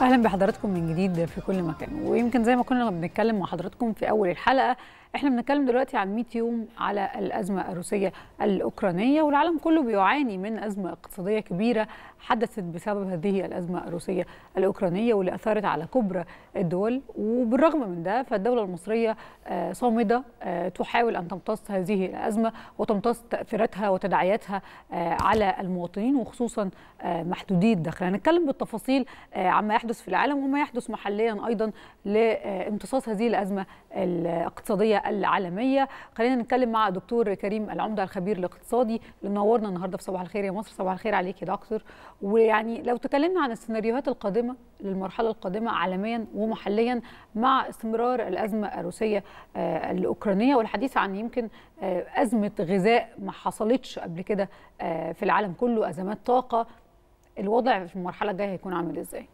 اهلا بحضراتكم من جديد في كل مكان ويمكن زي ما كنا بنتكلم مع حضراتكم في اول الحلقه احنا بنتكلم دلوقتي عن 100 يوم على الازمه الروسيه الاوكرانيه والعالم كله بيعاني من ازمه اقتصاديه كبيره حدثت بسبب هذه الازمه الروسيه الاوكرانيه واللي اثرت على كبرى الدول وبالرغم من ده فالدوله المصريه آه، صامده آه، تحاول ان تمتص هذه الازمه وتمتص تاثيراتها وتداعياتها آه، على المواطنين وخصوصا محدودي الدخل هنتكلم بالتفاصيل عما يحدث في العالم وما يحدث محليا ايضا لامتصاص هذه الازمه الاقتصاديه العالميه خلينا نتكلم مع دكتور كريم العمده الخبير الاقتصادي اللي منورنا النهارده في صباح الخير يا مصر صباح الخير عليك يا دكتور ويعني لو تكلمنا عن السيناريوهات القادمه للمرحله القادمه عالميا ومحليا مع استمرار الازمه الروسيه آه، الاوكرانيه والحديث عن يمكن آه، ازمه غذاء ما حصلتش قبل كده آه، في العالم كله ازمات طاقه الوضع في المرحله الجايه هيكون عامل ازاي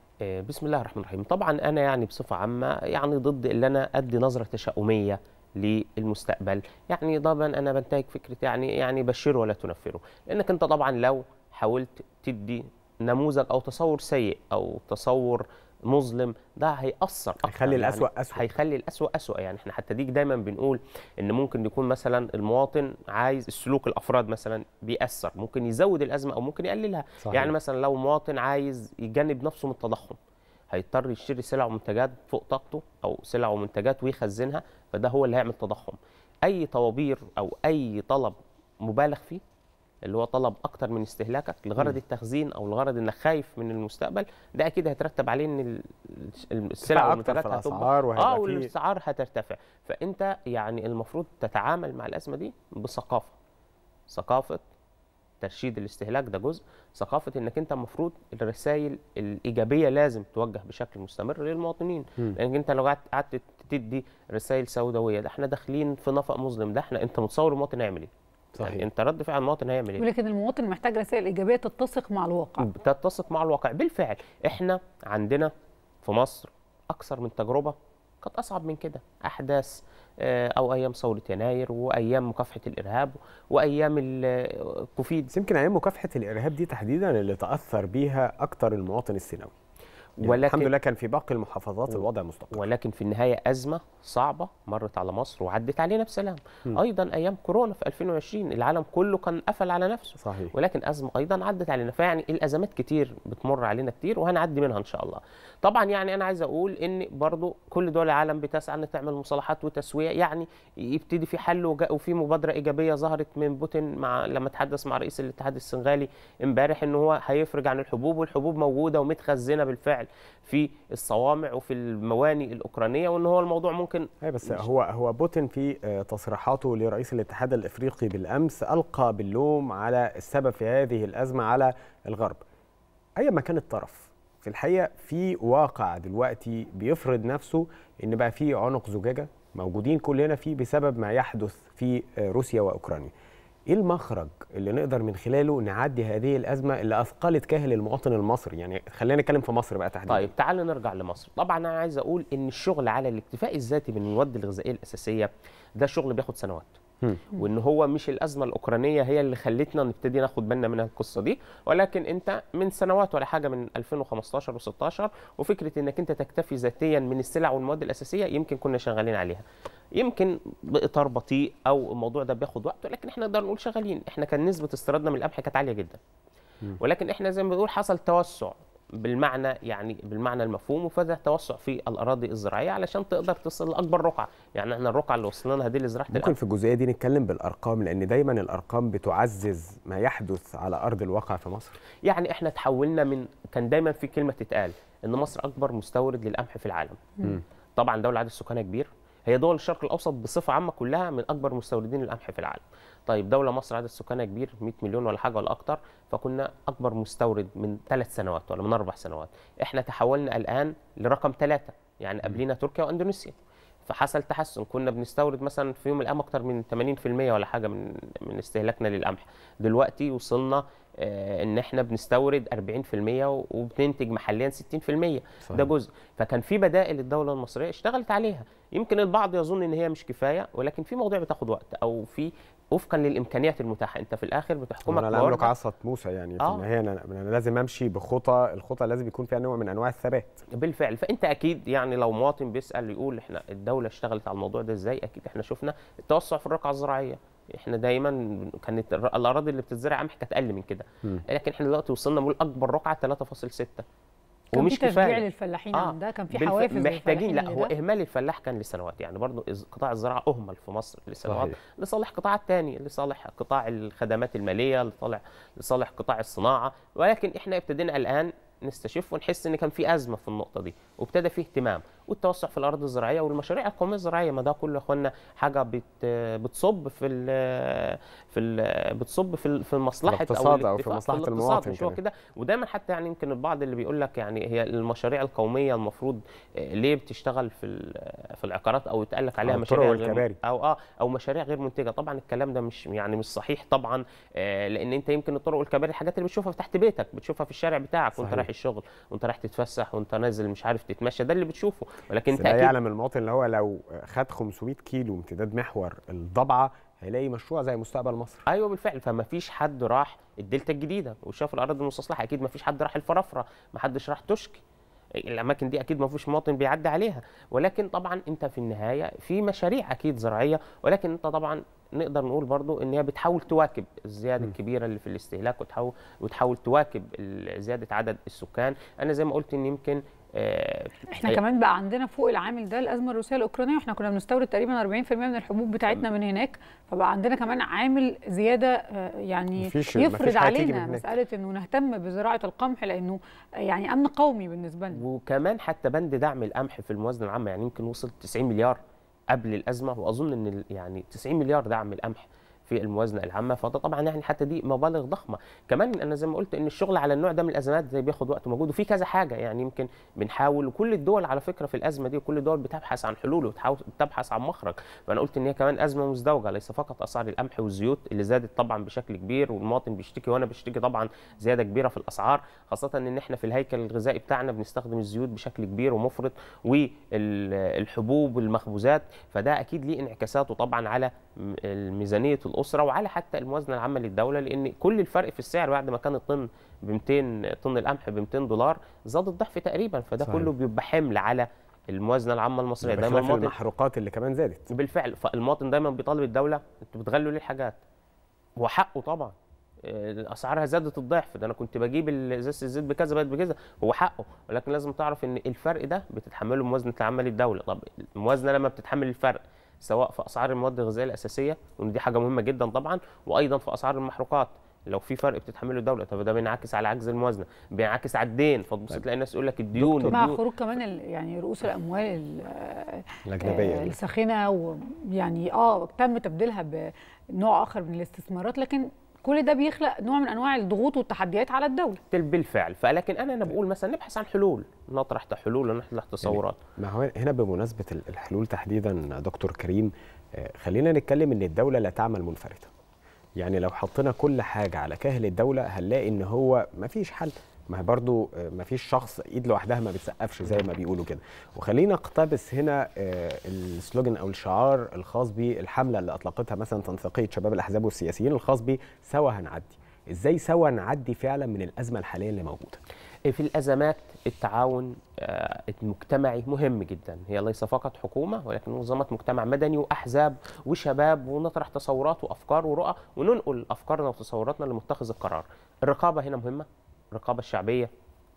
بسم الله الرحمن الرحيم طبعا انا يعني بصفه عامه يعني ضد اللي انا ادي نظره تشاؤميه للمستقبل يعني طبعا انا بنتهك فكره يعني يعني بشره ولا تنفره لانك انت طبعا لو حاولت تدي نموذج او تصور سيء او تصور مظلم ده هيأثر هيخلي الأسوأ يعني أسوأ هيخلي الأسوأ أسوأ يعني احنا حتى ديك دايما بنقول إن ممكن يكون مثلا المواطن عايز السلوك الأفراد مثلا بيأثر ممكن يزود الأزمة أو ممكن يقللها صحيح. يعني مثلا لو مواطن عايز يجنب نفسه من التضخم هيضطر يشتري سلع ومنتجات فوق طاقته او سلع ومنتجات ويخزنها فده هو اللي هيعمل تضخم اي طوابير او اي طلب مبالغ فيه اللي هو طلب اكتر من استهلاكك لغرض م. التخزين او لغرض انك خايف من المستقبل ده اكيد هيترتب عليه ان السلع والمنتجات هتبقى اه والاسعار هترتفع فانت يعني المفروض تتعامل مع الازمه دي بثقافه ثقافه ترشيد الاستهلاك ده جزء ثقافه انك انت المفروض الرسائل الايجابيه لازم توجه بشكل مستمر للمواطنين لانك انت لو قعدت تدي رسائل سوداويه ده احنا داخلين في نفق مظلم ده احنا انت متصور المواطن هيعمل ايه يعني صحيح. يعني انت رد فعل المواطن هيعمل ايه ولكن المواطن محتاج رسائل ايجابيه تتسق مع الواقع تتسق مع الواقع بالفعل احنا عندنا في مصر اكثر من تجربه كانت اصعب من كده احداث آه، او ايام ثوره يناير وايام مكافحه الارهاب وايام الكوفيد آه، يمكن ايام مكافحه الارهاب دي تحديدا اللي تاثر بيها اكتر المواطن السيناوي يعني ولكن الحمد لله كان في باقي المحافظات و... الوضع مستقر ولكن في النهايه ازمه صعبه مرت على مصر وعدت علينا بسلام م. ايضا ايام كورونا في 2020 العالم كله كان قفل على نفسه صحيح. ولكن ازمه ايضا عدت علينا فيعني الازمات كتير بتمر علينا كتير وهنعدي منها ان شاء الله طبعا يعني انا عايز اقول ان برضو كل دول العالم بتسعى ان تعمل مصالحات وتسويه يعني يبتدي في حل وفي مبادره ايجابيه ظهرت من بوتين مع لما تحدث مع رئيس الاتحاد السنغالي امبارح ان هو هيفرج عن الحبوب والحبوب موجوده ومتخزنه بالفعل بالفعل في الصوامع وفي المواني الاوكرانيه وان هو الموضوع ممكن اي بس هو هو بوتين في آه، تصريحاته لرئيس الاتحاد الافريقي بالامس القى باللوم على السبب في هذه الازمه على الغرب ايا كان الطرف في الحقيقه في واقع دلوقتي بيفرض نفسه ان بقى في عنق زجاجه موجودين كلنا فيه بسبب ما يحدث في آه، روسيا واوكرانيا ايه المخرج اللي نقدر من خلاله نعدي هذه الازمه اللي اثقلت كاهل المواطن المصري يعني خلينا نتكلم في مصر بقى تحديدا طيب تعال نرجع لمصر طبعا انا عايز اقول ان الشغل على الاكتفاء الذاتي بالمواد الغذائيه الاساسيه ده شغل بياخد سنوات وان هو مش الازمه الاوكرانيه هي اللي خلتنا نبتدي ناخد بالنا من القصه دي ولكن انت من سنوات ولا حاجه من 2015 و16 وفكره انك انت تكتفي ذاتيا من السلع والمواد الاساسيه يمكن كنا شغالين عليها يمكن باطار بطيء او الموضوع ده بياخد وقت ولكن احنا نقدر نقول شغالين احنا كان نسبه استيرادنا من القمح كانت عاليه جدا ولكن احنا زي ما بنقول حصل توسع بالمعنى يعني بالمعنى المفهوم وفده توسع في الاراضي الزراعيه علشان تقدر تصل لاكبر رقعه يعني احنا الرقعه اللي وصلنا لها دي لزراعه ممكن الأرض. في الجزئيه دي نتكلم بالارقام لان دايما الارقام بتعزز ما يحدث على ارض الواقع في مصر يعني احنا تحولنا من كان دايما في كلمه تتقال ان مصر اكبر مستورد للقمح في العالم م. طبعا دوله عدد سكانها كبير هي دول الشرق الاوسط بصفه عامه كلها من اكبر مستوردين القمح في العالم طيب دوله مصر عدد سكانها كبير 100 مليون ولا حاجه ولا اكتر فكنا اكبر مستورد من ثلاث سنوات ولا من اربع سنوات احنا تحولنا الان لرقم ثلاثه يعني قبلينا تركيا واندونيسيا فحصل تحسن كنا بنستورد مثلا في يوم القمح اكتر من 80% ولا حاجه من من استهلاكنا للقمح دلوقتي وصلنا آه، ان احنا بنستورد 40% وبننتج محليا 60% صحيح. ده جزء فكان في بدائل الدوله المصريه اشتغلت عليها يمكن البعض يظن ان هي مش كفايه ولكن في مواضيع بتاخد وقت او في وفقا للامكانيات المتاحه انت في الاخر بتحكمك انا املك عصا موسى يعني آه. في النهايه أنا, انا لازم امشي بخطى الخطى لازم يكون فيها نوع من انواع الثبات بالفعل فانت اكيد يعني لو مواطن بيسال يقول احنا الدوله اشتغلت على الموضوع ده ازاي اكيد احنا شفنا التوسع في الرقعه الزراعيه احنا دايما كانت الاراضي اللي بتتزرع قمح كانت اقل من كده لكن احنا دلوقتي وصلنا نقول اكبر رقعه 3.6 كان ومش في تشجيع للفلاحين آه. ده كان في حوافز محتاجين لا هو اهمال الفلاح كان لسنوات يعني برضو قطاع الزراعه اهمل في مصر لسنوات صحيح. لصالح قطاعات تاني لصالح قطاع الخدمات الماليه لصالح لصالح قطاع الصناعه ولكن احنا ابتدينا الان نستشف ونحس ان كان في ازمه في النقطه دي وابتدى في اهتمام والتوسع في الارض الزراعيه والمشاريع القوميه الزراعيه ما ده كله يا اخوانا حاجه بت بتصب في ال في ال بتصب في في مصلحه او, أو في مصلحه المواطن مش هو كده ودايما حتى يعني يمكن البعض اللي بيقول لك يعني هي المشاريع القوميه المفروض آه، ليه بتشتغل في في العقارات او يتقال لك عليها مشاريع غير او اه او مشاريع غير منتجه طبعا الكلام ده مش يعني مش صحيح طبعا آه، لان انت يمكن الطرق والكباري الحاجات اللي بتشوفها تحت بيتك بتشوفها في الشارع بتاعك صحيح. وانت رايح الشغل وانت رايح تتفسح وانت نازل مش عارف تتمشى ده اللي بتشوفه ولكن انت يعلم المواطن اللي هو لو خد 500 كيلو امتداد محور الضبعه هيلاقي مشروع زي مستقبل مصر ايوه بالفعل فما فيش حد راح الدلتا الجديده وشاف الاراضي المستصلحه اكيد ما فيش حد راح الفرافره ما حدش راح تشكي الاماكن دي اكيد ما فيش مواطن بيعدي عليها ولكن طبعا انت في النهايه في مشاريع اكيد زراعيه ولكن انت طبعا نقدر نقول برضو ان هي بتحاول تواكب الزياده الكبيره اللي في الاستهلاك وتحاول وتحاول تواكب زياده عدد السكان انا زي ما قلت ان يمكن آه، احنا كمان بقى عندنا فوق العامل ده الازمه الروسيه الاوكرانيه واحنا كنا بنستورد تقريبا 40% من الحبوب بتاعتنا من هناك فبقى عندنا كمان عامل زياده آه، يعني مفيش يفرض مفيش علينا مساله انه نهتم بزراعه القمح لانه يعني امن قومي بالنسبه لنا وكمان حتى بند دعم القمح في الموازنه العامه يعني يمكن وصل 90 مليار قبل الازمه واظن ان يعني 90 مليار دعم القمح في الموازنه العامه فده طبعا يعني حتى دي مبالغ ضخمه كمان انا زي ما قلت ان الشغل على النوع ده من الازمات زي بياخد وقت ومجهود وفي كذا حاجه يعني يمكن بنحاول وكل الدول على فكره في الازمه دي وكل الدول بتبحث عن حلول وتبحث عن مخرج فانا قلت ان هي كمان ازمه مزدوجه ليس فقط اسعار القمح والزيوت اللي زادت طبعا بشكل كبير والمواطن بيشتكي وانا بشتكي طبعا زياده كبيره في الاسعار خاصه ان احنا في الهيكل الغذائي بتاعنا بنستخدم الزيوت بشكل كبير ومفرط والحبوب والمخبوزات فده اكيد ليه انعكاساته طبعا على ميزانيه الاسره وعلى حتى الموازنه العامه للدوله لان كل الفرق في السعر بعد ما كان الطن ب 200 طن القمح ب 200 دولار زاد الضعف تقريبا فده صحيح. كله بيبقى حمل على الموازنه العامه المصريه دايما المواطن المحروقات اللي كمان زادت بالفعل فالمواطن دايما بيطالب الدوله انتوا بتغلوا ليه الحاجات وحقه طبعا آه، اسعارها زادت الضعف ده انا كنت بجيب ازازه الزيت بكذا بقت بكذا هو حقه ولكن لازم تعرف ان الفرق ده بتتحمله الموازنه العامه للدوله طب الموازنه لما بتتحمل الفرق سواء في اسعار المواد الغذائيه الاساسيه وان دي حاجه مهمه جدا طبعا وايضا في اسعار المحروقات لو في فرق بتتحمله الدوله طب ده بينعكس على عجز الموازنه بينعكس على الدين فتبص طيب. تلاقي الناس يقول لك الديون مع خروج كمان يعني رؤوس الاموال الاجنبيه آه، الساخنه ويعني اه تم تبديلها بنوع اخر من الاستثمارات لكن كل ده بيخلق نوع من انواع الضغوط والتحديات على الدوله بالفعل فلكن انا انا بقول مثلا نبحث عن حلول نطرح حلول ونطرح تصورات يعني ما هو هنا بمناسبه الحلول تحديدا دكتور كريم آه، خلينا نتكلم ان الدوله لا تعمل منفرده يعني لو حطينا كل حاجه على كاهل الدوله هنلاقي ان هو ما فيش حل ما هي برضو آه، ما فيش شخص ايد لوحدها ما بتسقفش زي ما بيقولوا كده وخلينا اقتبس هنا آه، السلوجن او الشعار الخاص بالحمله اللي اطلقتها مثلا تنسيقيه شباب الاحزاب والسياسيين الخاص سوا هنعدي ازاي سوا نعدي فعلا من الازمه الحاليه اللي موجوده آه، في الازمات التعاون المجتمعي مهم جدا هي ليس فقط حكومه ولكن منظمات مجتمع مدني واحزاب وشباب ونطرح تصورات وافكار ورؤى وننقل افكارنا وتصوراتنا لمتخذ القرار الرقابه هنا مهمه الرقابه الشعبيه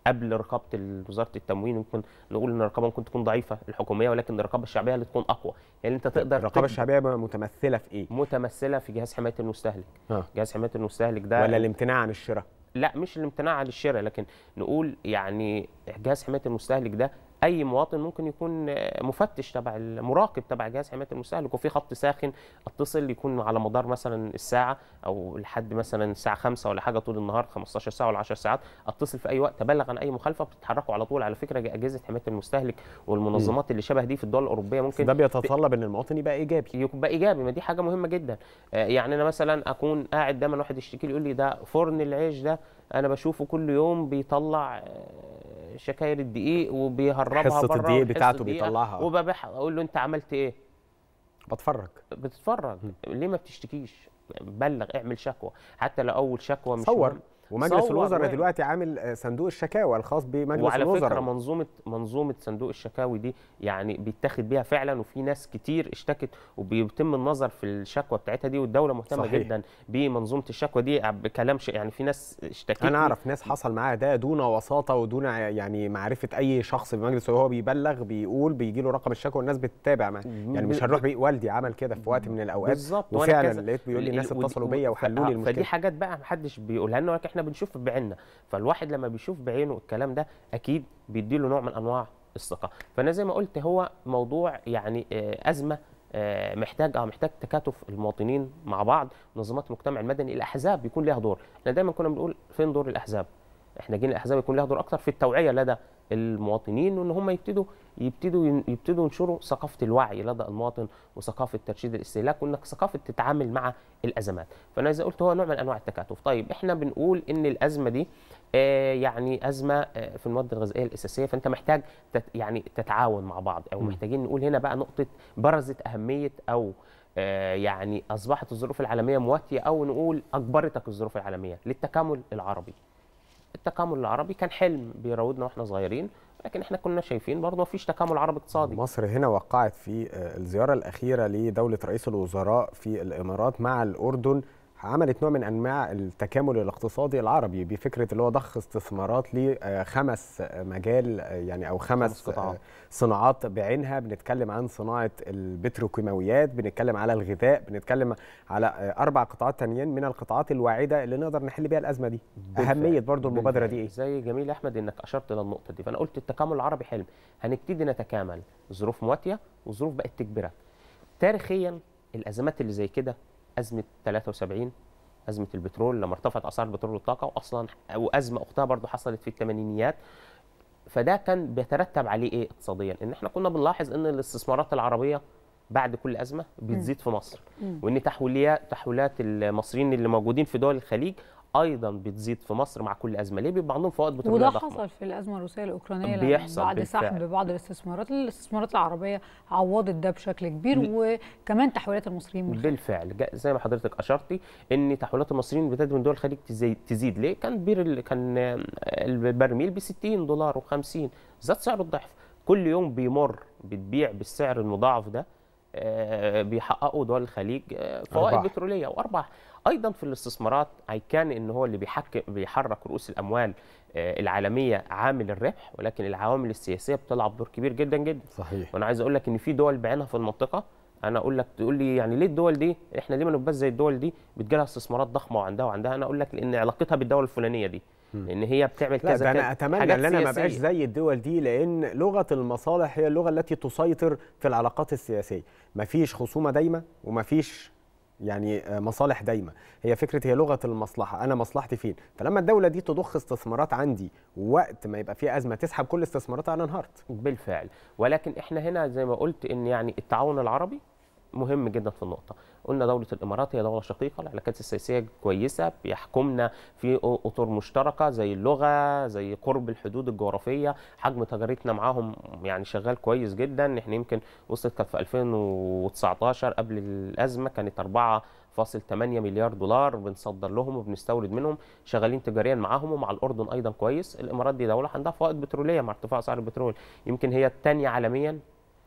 قبل رقابه وزاره التموين ممكن نقول ان الرقابه ممكن تكون ضعيفه الحكوميه ولكن الرقابه الشعبيه اللي تكون اقوى يعني انت تقدر الرقابه الشعبيه متمثله في ايه متمثله في جهاز حمايه المستهلك ها. آه. جهاز حمايه المستهلك ده ولا الامتناع عن الشراء لا مش الامتناع عن الشراء لكن نقول يعني جهاز حمايه المستهلك ده اي مواطن ممكن يكون آه، مفتش تبع المراقب تبع جهاز حمايه المستهلك وفي خط ساخن اتصل يكون على مدار مثلا الساعه او لحد مثلا الساعه 5 ولا حاجه طول النهار 15 ساعه ولا 10 ساعات اتصل في اي وقت ابلغ عن اي مخالفه بتتحركوا على طول على فكره اجهزه حمايه المستهلك والمنظمات اللي شبه دي في الدول الاوروبيه ممكن ده بيتطلب ان المواطن يبقى ايجابي يبقى ايجابي ما دي حاجه مهمه جدا آه، يعني انا مثلا اكون قاعد دايما واحد يشتكي لي يقول لي ده فرن العيش ده انا بشوفه كل يوم بيطلع آه، شكاير الدقيق وبيهربها حصه الدقيق بتاعته بيطلعها وببيعها اقول له انت عملت ايه بتفرج بتتفرج ليه ما بتشتكيش بلغ اعمل شكوى حتى لو اول شكوى مش صور ومجلس الوزراء دلوقتي عامل آه، صندوق الشكاوى الخاص بمجلس وعلى الوزراء وعلى فكره منظومه منظومه صندوق الشكاوي دي يعني بيتاخد بيها فعلا وفي ناس كتير اشتكت وبيتم النظر في الشكوى بتاعتها دي والدوله مهتمه صحيح. جدا بمنظومه الشكوى دي بكلام يعني في ناس اشتكت انا اعرف ناس حصل معاها ده دون وساطه ودون يعني معرفه اي شخص بمجلس وهو بيبلغ بيقول بيجي له رقم الشكوى والناس بتتابع معاه يعني مش هنروح والدي عمل كده في وقت من الاوقات بالظبط وفعلا لقيت بيقول لي الناس اتصلوا بيا وحلوا لي آه، المشكله فدي حاجات بقى محدش بيقولها لنا احنا بنشوف بعيننا فالواحد لما بيشوف بعينه الكلام ده اكيد بيديله نوع من انواع الثقه فانا زي ما قلت هو موضوع يعني آه، ازمه آه، محتاج اه محتاج تكاتف المواطنين مع بعض منظمات المجتمع المدني الاحزاب بيكون ليها دور احنا دايما كنا بنقول فين دور الاحزاب احنا جينا الاحزاب يكون لها دور اكتر في التوعيه لدى المواطنين وان هم يبتدوا يبتدوا يبتدوا ينشروا ثقافه الوعي لدى المواطن وثقافه ترشيد الاستهلاك وانك ثقافه تتعامل مع الازمات فانا زي قلت هو نوع من انواع التكاتف طيب احنا بنقول ان الازمه دي آه، يعني ازمه آه، في المواد الغذائيه الاساسيه فانت محتاج تت يعني تتعاون مع بعض او محتاجين نقول هنا بقى نقطه برزت اهميه او آه، يعني اصبحت الظروف العالميه مواتيه او نقول اجبرتك الظروف العالميه للتكامل العربي التكامل العربي كان حلم بيراودنا واحنا صغيرين لكن احنا كنا شايفين برضه مفيش تكامل عربي اقتصادي مصر هنا وقعت في الزياره الاخيره لدوله رئيس الوزراء في الامارات مع الاردن عملت نوع من انواع التكامل الاقتصادي العربي بفكره اللي هو ضخ استثمارات لخمس آه، مجال آه، يعني او خمس قطاعات آه، صناعات بعينها بنتكلم عن صناعه البتروكيماويات بنتكلم على الغذاء بنتكلم على اربع قطاعات تانيين من القطاعات الواعده اللي نقدر نحل بيها الازمه دي بالفعل. اهميه برضو المبادره دي ايه زي جميل احمد انك اشرت للنقطه دي فانا قلت التكامل العربي حلم هنبتدي نتكامل ظروف مواتيه وظروف بقت تجبرك تاريخيا الازمات اللي زي كده ازمه 73 ازمه البترول لما ارتفعت اسعار البترول والطاقه واصلا وازمه اختها برضه حصلت في الثمانينيات فده كان بيترتب عليه ايه اقتصاديا ان احنا كنا بنلاحظ ان الاستثمارات العربيه بعد كل ازمه بتزيد في مصر وان تحويلات تحويلات المصريين اللي موجودين في دول الخليج ايضا بتزيد في مصر مع كل ازمه ليه بيبقى عندهم فوائد بتمويل وده حصل في الازمه الروسيه الاوكرانيه بيحصل بعد سحب بعض الاستثمارات الاستثمارات العربيه عوضت ده بشكل كبير وكمان تحويلات المصريين بالفعل زي ما حضرتك اشرتي ان تحويلات المصريين بتزيد من دول الخليج تزيد ليه كان بير كان البرميل ب 60 دولار و50 زاد سعره الضعف كل يوم بيمر بتبيع بالسعر المضاعف ده آه، بيحققوا دول الخليج آه، فوائد بتروليه وارباح ايضا في الاستثمارات اي كان ان هو اللي بيحكم بيحرك رؤوس الاموال آه، العالميه عامل الربح ولكن العوامل السياسيه بتلعب دور كبير جدا جدا صحيح وانا عايز اقول لك ان في دول بعينها في المنطقه انا اقول لك تقول لي يعني ليه الدول دي احنا ليه ما نبقاش زي الدول دي بتجيلها استثمارات ضخمه وعندها وعندها انا اقول لك لان علاقتها بالدوله الفلانيه دي لان هي بتعمل كذا كذا انا اتمنى ان انا ما بقاش زي الدول دي لان لغه المصالح هي اللغه التي تسيطر في العلاقات السياسيه مفيش خصومه دايمه ومفيش يعني آه، مصالح دايمه هي فكره هي لغه المصلحه انا مصلحتي فين فلما الدوله دي تضخ استثمارات عندي وقت ما يبقى فيها ازمه تسحب كل استثماراتها انا انهارت بالفعل ولكن احنا هنا زي ما قلت ان يعني التعاون العربي مهم جدا في النقطه قلنا دوله الامارات هي دوله شقيقه العلاقات السياسيه كويسه بيحكمنا في اطر مشتركه زي اللغه زي قرب الحدود الجغرافيه حجم تجارتنا معاهم يعني شغال كويس جدا احنا يمكن وصلت كانت في 2019 قبل الازمه كانت 4 8 مليار دولار بنصدر لهم وبنستورد منهم شغالين تجاريا معاهم ومع الاردن ايضا كويس الامارات دي دوله عندها فوائد بتروليه مع ارتفاع اسعار البترول يمكن هي الثانيه عالميا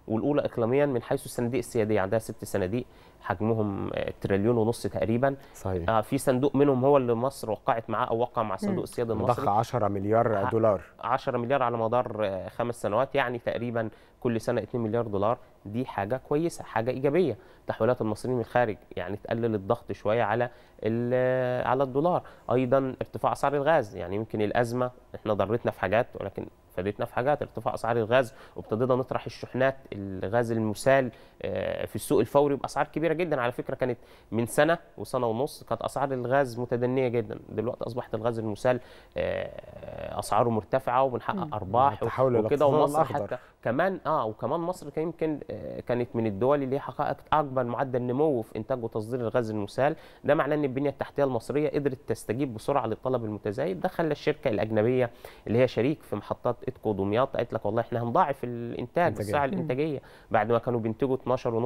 والاولى اقليميا من حيث الصناديق السياديه عندها ست صناديق حجمهم تريليون ونص تقريبا صحيح آه، في صندوق منهم هو اللي مصر وقعت معاه او وقع مع صندوق السيادة المصري ضخ 10 مليار دولار 10 مليار على مدار آه، خمس سنوات يعني تقريبا كل سنه 2 مليار دولار دي حاجه كويسه حاجه ايجابيه تحويلات المصريين من الخارج يعني تقلل الضغط شويه على آه، على الدولار ايضا ارتفاع اسعار الغاز يعني يمكن الازمه احنا ضرتنا في حاجات ولكن ابتديتنا في حاجات ارتفاع اسعار الغاز وابتدينا نطرح الشحنات الغاز المسال آه، في السوق الفوري باسعار كبيره جدا على فكره كانت من سنه وسنه ونص كانت اسعار الغاز متدنيه جدا دلوقتي اصبحت الغاز المسال آه، اسعاره مرتفعه وبنحقق ارباح وكده ومصر حتى كمان اه وكمان مصر كان يمكن آه، كانت من الدول اللي حققت اكبر معدل نمو في انتاج وتصدير الغاز المسال ده معناه ان البنيه التحتيه المصريه قدرت تستجيب بسرعه للطلب المتزايد ده خلى الشركه الاجنبيه اللي هي شريك في محطات شركه قدومياط قالت لك والله احنا هنضاعف الانتاج الساعه الانتاجيه بعد ما كانوا بينتجوا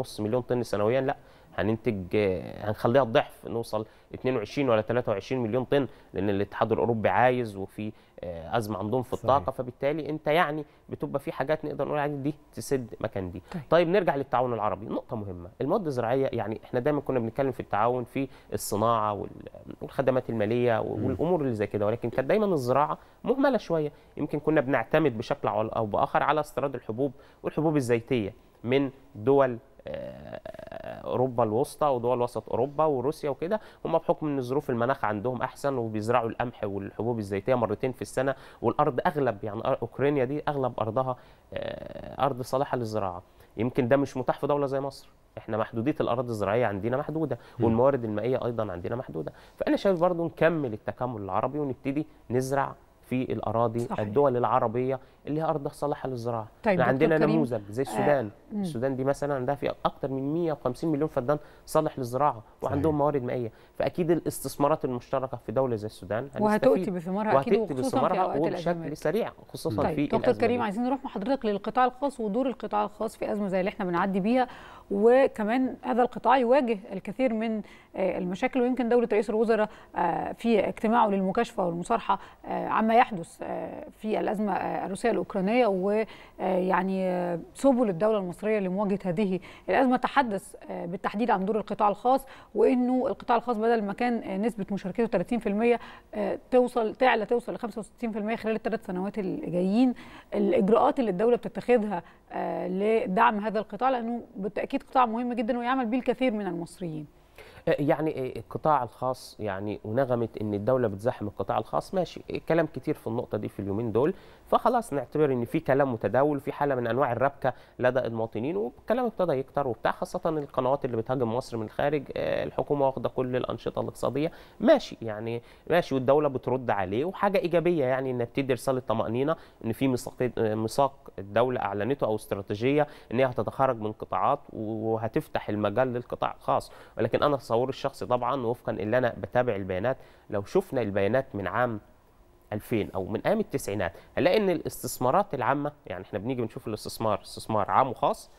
12.5 مليون طن سنويا لا هننتج هنخليها الضعف نوصل 22 ولا 23 مليون طن لان الاتحاد الاوروبي عايز وفي آه، ازمه عندهم في الطاقه صحيح. فبالتالي انت يعني بتبقى في حاجات نقدر نقول عليها دي تسد مكان دي طيب. طيب نرجع للتعاون العربي نقطه مهمه المواد الزراعيه يعني احنا دايما كنا بنتكلم في التعاون في الصناعه والخدمات الماليه والامور اللي زي كده ولكن كانت دايما الزراعه مهمله شويه يمكن كنا بنعتمد بشكل او باخر على استيراد الحبوب والحبوب الزيتيه من دول اوروبا الوسطى ودول وسط اوروبا وروسيا وكده هم بحكم ان ظروف المناخ عندهم احسن وبيزرعوا القمح والحبوب الزيتيه مرتين في السنه والارض اغلب يعني اوكرانيا دي اغلب ارضها آه، ارض صالحه للزراعه يمكن ده مش متاح في دوله زي مصر احنا محدوديه الاراضي الزراعيه عندنا محدوده والموارد المائيه ايضا عندنا محدوده فانا شايف برضو نكمل التكامل العربي ونبتدي نزرع في الاراضي صحيح. الدول العربيه اللي هي ارض صالحه للزراعه طيب احنا عندنا نموذج زي السودان آه. السودان دي مثلا عندها في اكتر من 150 مليون فدان صالح للزراعه وعندهم موارد مائيه فاكيد الاستثمارات المشتركه في دوله زي السودان وهتؤتي بثمارها اكيد وهتؤتي بثمارها وبشكل سريع خصوصا طيب. في دكتور كريم عايزين نروح مع حضرتك للقطاع الخاص ودور القطاع الخاص في ازمه زي اللي احنا بنعدي بيها وكمان هذا القطاع يواجه الكثير من آه، المشاكل ويمكن دوله رئيس الوزراء آه، في اجتماعه للمكاشفه والمصارحه آه، عما يحدث في الازمه الروسيه الأوكرانية ويعني آه، آه، سبل الدولة المصرية لمواجهة هذه الأزمة تحدث آه، بالتحديد عن دور القطاع الخاص وأنه القطاع الخاص بدل ما كان نسبة مشاركته 30% توصل تعلى توصل ل 65% خلال الثلاث سنوات الجايين الإجراءات اللي الدولة بتتخذها لدعم هذا القطاع لأنه بالتأكيد قطاع مهم جدا ويعمل به الكثير من المصريين آه، يعني آه، القطاع الخاص يعني ونغمه ان الدوله بتزحم القطاع الخاص ماشي آه، كلام كتير في النقطه دي في اليومين دول فخلاص نعتبر ان في كلام متداول في حاله من انواع الربكه لدى المواطنين والكلام ابتدى يكتر وبتاع خاصه القنوات اللي بتهاجم مصر من الخارج الحكومه واخده كل الانشطه الاقتصاديه ماشي يعني ماشي والدوله بترد عليه وحاجه ايجابيه يعني ان بتدي رساله طمانينه ان في ميثاق ميثاق الدوله اعلنته او استراتيجيه ان هي هتتخرج من قطاعات وهتفتح المجال للقطاع الخاص ولكن انا تصور الشخصي طبعا وفقا اللي انا بتابع البيانات لو شفنا البيانات من عام 2000 او من ايام التسعينات هنلاقي ان الاستثمارات العامه يعني احنا بنيجي بنشوف الاستثمار استثمار عام وخاص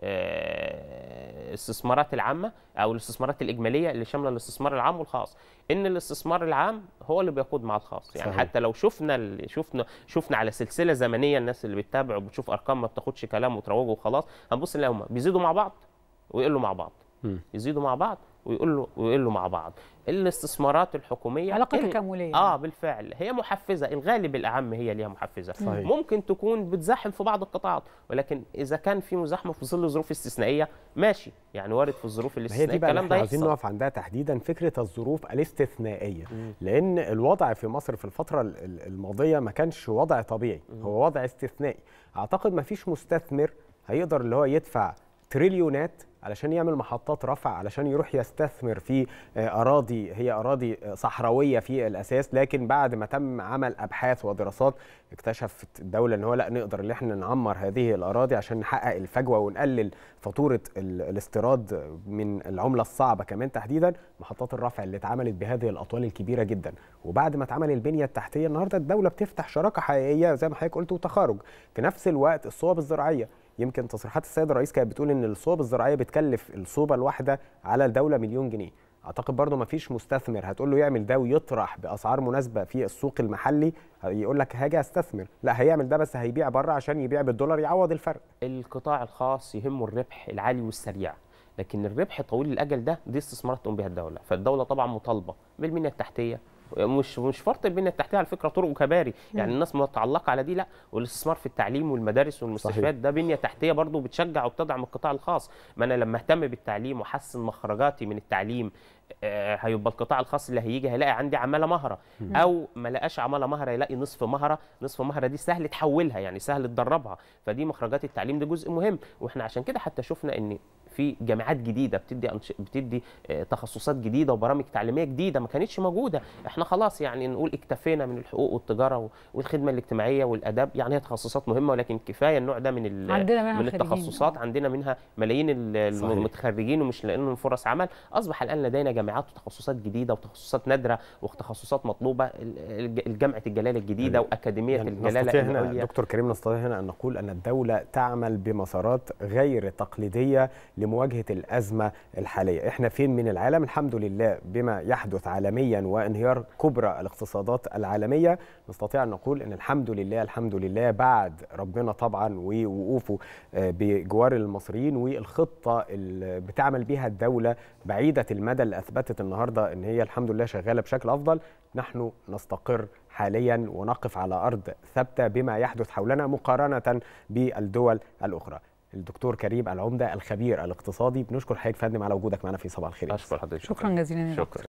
آه، الاستثمارات العامه او الاستثمارات الاجماليه اللي شامله الاستثمار العام والخاص ان الاستثمار العام هو اللي بيقود مع الخاص يعني صحيح. حتى لو شفنا شفنا شفنا على سلسله زمنيه الناس اللي بتتابع وبتشوف ارقام ما بتاخدش كلام وتروجه وخلاص هنبص نلاقي هم بيزيدوا مع بعض ويقلوا مع بعض م. يزيدوا مع بعض ويقول له ويقول له مع بعض الاستثمارات الحكوميه علاقات تكامليه اه بالفعل هي محفزه الغالب الاعم هي ليها محفزه صحيح. ممكن تكون بتزاحم في بعض القطاعات ولكن اذا كان في مزاحمه في ظل ظروف استثنائيه ماشي يعني وارد في الظروف الاستثنائيه الكلام ده عايزين نقف عندها تحديدا فكره الظروف الاستثنائيه مم. لان الوضع في مصر في الفتره الماضيه ما كانش وضع طبيعي مم. هو وضع استثنائي اعتقد ما فيش مستثمر هيقدر اللي هو يدفع تريليونات علشان يعمل محطات رفع علشان يروح يستثمر في آه، اراضي هي اراضي آه، صحراويه في الاساس لكن بعد ما تم عمل ابحاث ودراسات اكتشفت الدوله ان هو لا نقدر ان احنا نعمر هذه الاراضي عشان نحقق الفجوه ونقلل فاتوره الاستيراد من العمله الصعبه كمان تحديدا محطات الرفع اللي اتعملت بهذه الاطوال الكبيره جدا وبعد ما اتعمل البنيه التحتيه النهارده الدوله بتفتح شراكه حقيقيه زي ما حضرتك قلت وتخارج في نفس الوقت الصوب الزراعيه يمكن تصريحات السيد الرئيس كانت بتقول ان الصوب الزراعيه بتكلف الصوبه الواحده على الدوله مليون جنيه اعتقد برضه ما فيش مستثمر هتقول له يعمل ده ويطرح باسعار مناسبه في السوق المحلي يقول لك هاجي استثمر لا هيعمل ده بس هيبيع بره عشان يبيع بالدولار يعوض الفرق القطاع الخاص يهمه الربح العالي والسريع لكن الربح طويل الاجل ده دي استثمارات تقوم بها الدوله فالدوله طبعا مطالبه بالبنيه التحتيه مش مش فرط البنيه التحتيه على فكره طرق وكباري يعني الناس متعلقه على دي لا والاستثمار في التعليم والمدارس والمستشفيات صحيح. ده بنيه تحتيه برضو بتشجع وبتدعم القطاع الخاص ما انا لما اهتم بالتعليم واحسن مخرجاتي من التعليم آه، هيبقى القطاع الخاص اللي هيجي هيلاقي عندي عماله مهره او ما لقاش عماله مهره يلاقي نصف مهره نصف مهره دي سهل تحولها يعني سهل تدربها فدي مخرجات التعليم ده جزء مهم واحنا عشان كده حتى شفنا ان في جامعات جديده بتدي أنش... بتدي آه، تخصصات جديده وبرامج تعليميه جديده ما كانتش موجوده احنا خلاص يعني نقول اكتفينا من الحقوق والتجاره والخدمه الاجتماعيه والاداب يعني هي تخصصات مهمه ولكن كفايه النوع ده من ال... عندنا منها من التخصصات عندنا منها ملايين المتخرجين ومش لاقيين لهم فرص عمل اصبح الان لدينا جامعات وتخصصات جديده وتخصصات نادره وتخصصات مطلوبه جامعه الجلاله الجديده يعني واكاديميه يعني الجلاله نستطيع هنا دكتور كريم نستطيع هنا ان نقول ان الدوله تعمل بمسارات غير تقليديه لمواجهه الازمه الحاليه احنا فين من العالم الحمد لله بما يحدث عالميا وانهيار كبرى الاقتصادات العالميه نستطيع ان نقول ان الحمد لله الحمد لله بعد ربنا طبعا ووقوفه آه، بجوار المصريين والخطه اللي بتعمل بها الدوله بعيده المدى اللي اثبتت النهارده ان هي الحمد لله شغاله بشكل افضل نحن نستقر حاليا ونقف على ارض ثابته بما يحدث حولنا مقارنه بالدول الاخرى الدكتور كريم العمده الخبير الاقتصادي بنشكر حضرتك فندم على وجودك معنا في صباح الخير اشكر حضرتك شكرا جزيلا شكرا